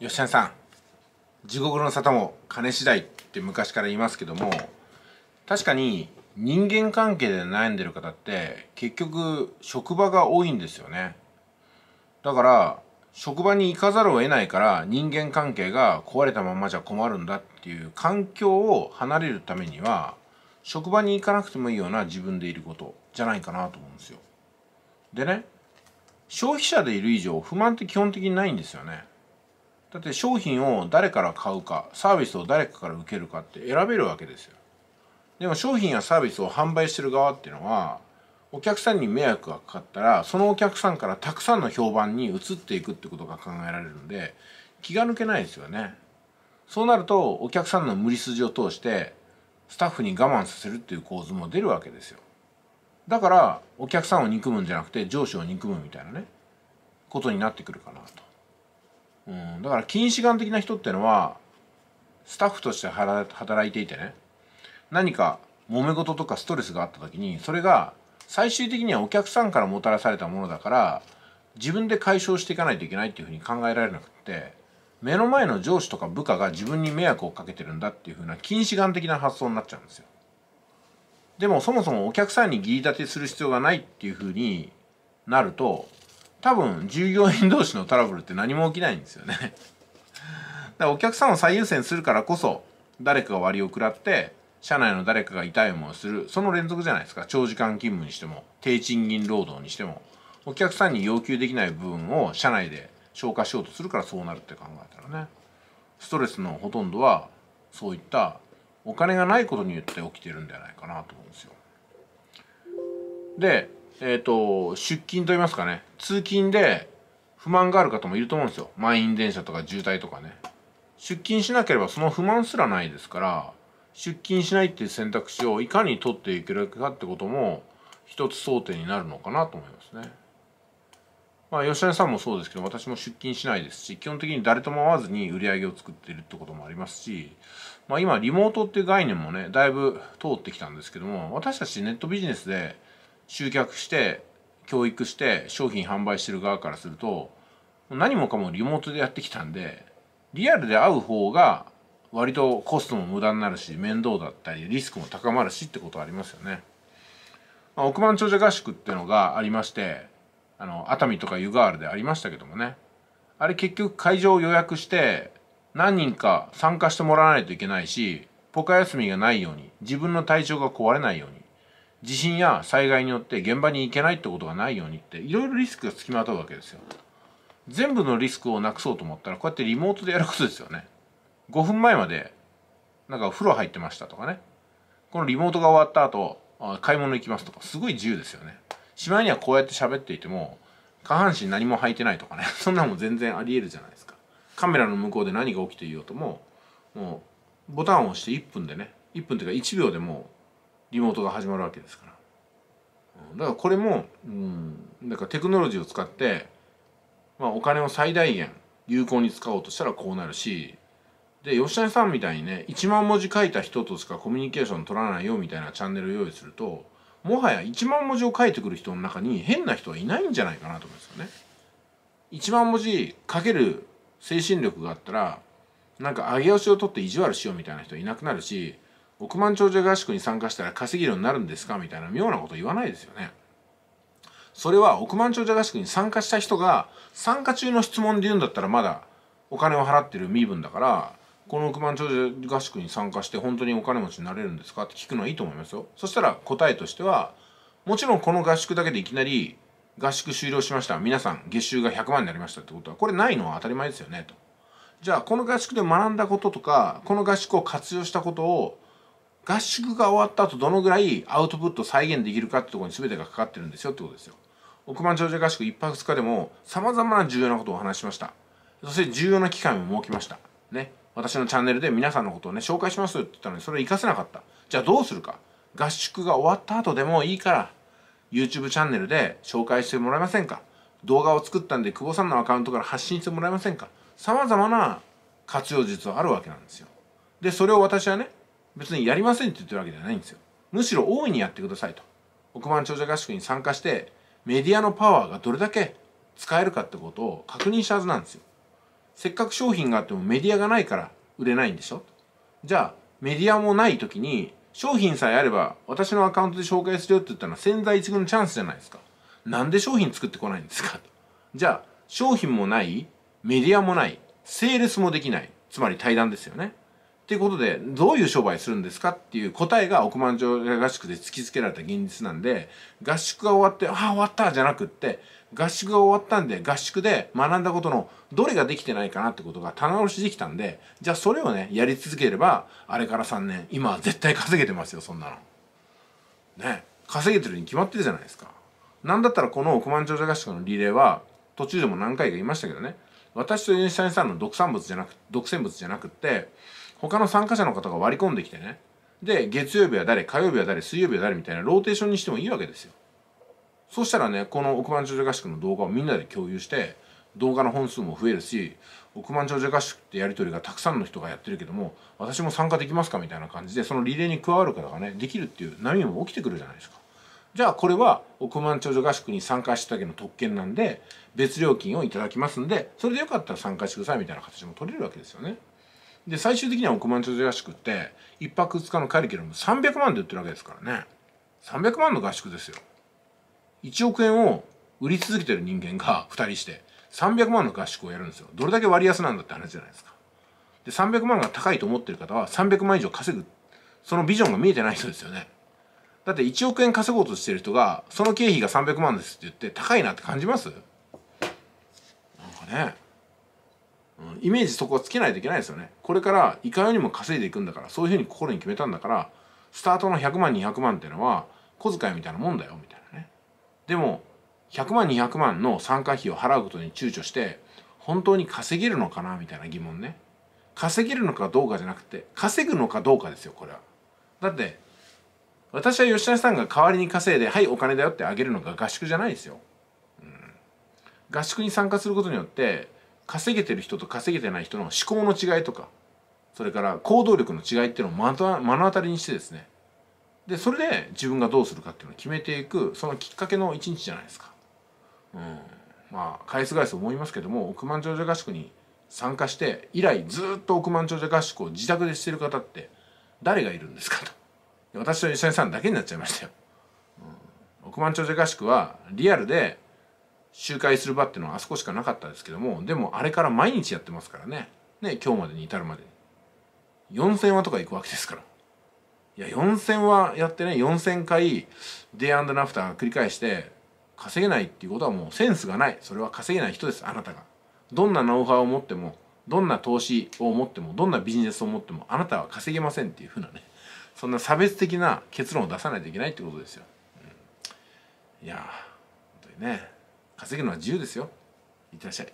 吉谷さん地獄の沙汰も金次第って昔から言いますけども確かに人間関係で悩んでる方って結局職場が多いんですよねだから職場に行かざるを得ないから人間関係が壊れたままじゃ困るんだっていう環境を離れるためには職場に行かなくてもいいような自分でいることじゃないかなと思うんですよでね消費者でいる以上不満って基本的にないんですよねだって商品を誰から買うかサービスを誰かから受けるかって選べるわけですよでも商品やサービスを販売してる側っていうのはお客さんに迷惑がかかったらそのお客さんからたくさんの評判に移っていくってことが考えられるので気が抜けないですよねそうなるとお客さんの無理筋を通してスタッフに我慢させるっていう構図も出るわけですよだからお客さんを憎むんじゃなくて上司を憎むみたいなねことになってくるかなとうん、だから近視眼的な人ってのはスタッフとして働いていてね何か揉め事とかストレスがあった時にそれが最終的にはお客さんからもたらされたものだから自分で解消していかないといけないっていうふうに考えられなくって目の前の上司とか部下が自分に迷惑をかけてるんだっていうふうな近視眼的な発想になっちゃうんですよ。でもそもそもお客さんに義理立てする必要がないっていうふうになると多分従業員同士のトラブルって何も起きないんですよね だからお客さんを最優先するからこそ誰かが割を食らって社内の誰かが痛い思いをするその連続じゃないですか長時間勤務にしても低賃金労働にしてもお客さんに要求できない部分を社内で消化しようとするからそうなるって考えたらねストレスのほとんどはそういったお金がないことによって起きてるんじゃないかなと思うんですよ。でえー、と、出勤といいますかね、通勤で不満がある方もいると思うんですよ。満員電車とか渋滞とかね。出勤しなければその不満すらないですから、出勤しないっていう選択肢をいかに取っていけるかってことも、一つ争点になるのかなと思いますね。まあ、吉田さんもそうですけど、私も出勤しないですし、基本的に誰とも会わずに売り上げを作っているってこともありますし、まあ、今、リモートっていう概念もね、だいぶ通ってきたんですけども、私たちネットビジネスで、集客して教育して商品販売してる側からすると何もかもリモートでやってきたんでリアルで会う方が割とコストも無駄になるし面倒だったりリスクも高まるしってことはありますよね。まあ、億万長者合宿ってのがありましてあの熱海とか湯河原でありましたけどもねあれ結局会場を予約して何人か参加してもらわないといけないしポカ休みがないように自分の体調が壊れないように地震や災害によって現場に行けないってことがないようにっていろいろリスクが付きまとうわけですよ全部のリスクをなくそうと思ったらこうやってリモートでやることですよね5分前までなんかお風呂入ってましたとかねこのリモートが終わった後買い物行きますとかすごい自由ですよねしまいにはこうやって喋っていても下半身何も履いてないとかね そんなもん全然ありえるじゃないですかカメラの向こうで何が起きていようとももうボタンを押して1分でね1分というか1秒でもうリモートが始まるわけですから。だからこれも、うん、だからテクノロジーを使って、まあ、お金を最大限有効に使おうとしたらこうなるしで吉谷さんみたいにね1万文字書いた人としかコミュニケーション取らないよみたいなチャンネルを用意するともはや1万文字を書いてくる人の中に変な人はいないんじゃないかなと思うんですよね。1万文字書ける精神力があったらなんか上げ足を取って意地悪しようみたいな人いなくなるし億万長者合宿に参加したら稼げるようになるんですかみたいな妙なこと言わないですよね。それは億万長者合宿に参加した人が参加中の質問で言うんだったらまだお金を払ってる身分だからこの億万長者合宿に参加して本当にお金持ちになれるんですかって聞くのはいいと思いますよ。そしたら答えとしてはもちろんこの合宿だけでいきなり合宿終了しました皆さん月収が100万になりましたってことはこれないのは当たり前ですよねと。じゃあこの合宿で学んだこととかこの合宿を活用したことを合宿が終わった後どのぐらいアウトプット再現できるかってところに全てがかかってるんですよってことですよ億万長者合宿1泊2日でも様々な重要なことをお話しましたそして重要な機会も設けましたね私のチャンネルで皆さんのことをね紹介しますって言ったのにそれを活かせなかったじゃあどうするか合宿が終わった後でもいいから YouTube チャンネルで紹介してもらえませんか動画を作ったんで久保さんのアカウントから発信してもらえませんか様々な活用術はあるわけなんですよでそれを私はね別にやりませんって言ってるわけではないんですよむしろ大いにやってくださいと億万長者合宿に参加してメディアのパワーがどれだけ使えるかってことを確認したはずなんですよせっかく商品があってもメディアがないから売れないんでしょじゃあメディアもない時に商品さえあれば私のアカウントで紹介するよって言ったのは千載一遇のチャンスじゃないですかなんで商品作ってこないんですかとじゃあ商品もないメディアもないセールスもできないつまり対談ですよねっていうことで、どういう商売するんですかっていう答えが億万長者合宿で突きつけられた現実なんで、合宿が終わって、ああ、終わったじゃなくって、合宿が終わったんで、合宿で学んだことのどれができてないかなってことが棚卸しできたんで、じゃあそれをね、やり続ければ、あれから3年、今は絶対稼げてますよ、そんなの。ね。稼げてるに決まってるじゃないですか。なんだったらこの億万長者合宿のリレーは、途中でも何回か言いましたけどね、私とユニシャイさんの独産物じゃなく、独占物じゃなくって、他の参加者の方が割り込んできてねで月曜日は誰火曜日は誰水曜日は誰みたいなローテーションにしてもいいわけですよそしたらねこの億万長者合宿の動画をみんなで共有して動画の本数も増えるし億万長者合宿ってやり取りがたくさんの人がやってるけども私も参加できますかみたいな感じでそのリレーに加わる方がねできるっていう波も起きてくるじゃないですかじゃあこれは億万長者合宿に参加しただけの特権なんで別料金をいただきますんでそれでよかったら参加してくださいみたいな形も取れるわけですよね。で最終的には億万長者合宿って1泊2日のカリキュラム300万で売ってるわけですからね300万の合宿ですよ1億円を売り続けてる人間が2人して300万の合宿をやるんですよどれだけ割安なんだって話じゃないですかで300万が高いと思ってる方は300万以上稼ぐそのビジョンが見えてない人ですよねだって1億円稼ごうとしてる人がその経費が300万ですって言って高いなって感じますなんかねイメージそこはつけないといけないですよねこれからいかようにも稼いでいくんだからそういうふうに心に決めたんだからスタートの100万200万っていうのは小遣いみたいなもんだよみたいなねでも100万200万の参加費を払うことに躊躇して本当に稼げるのかなみたいな疑問ね稼げるのかどうかじゃなくて稼ぐのかどうかですよこれはだって私は吉田さんが代わりに稼いではいお金だよってあげるのが合宿じゃないですよ、うん、合宿に参加することによって稼げてる人と稼げてない人の思考の違いとかそれから行動力の違いっていうのを目の当たりにしてですねでそれで自分がどうするかっていうのを決めていくそのきっかけの一日じゃないですか。うん、まあ返す返す思いますけども億万長者合宿に参加して以来ずっと億万長者合宿を自宅でしてる方って誰がいるんですかと私と吉谷さんだけになっちゃいましたよ。うん、億万長者合宿はリアルで集会する場っていうのはあそこしかなかったですけどもでもあれから毎日やってますからねね今日までに至るまでに4000話とか行くわけですからいや4000話やってね4000回デイアンドナフター繰り返して稼げないっていうことはもうセンスがないそれは稼げない人ですあなたがどんなノウハウを持ってもどんな投資を持ってもどんなビジネスを持ってもあなたは稼げませんっていうふうなねそんな差別的な結論を出さないといけないってことですよ、うん、いや本当にね稼ぐのは自由ですよいってらっしゃい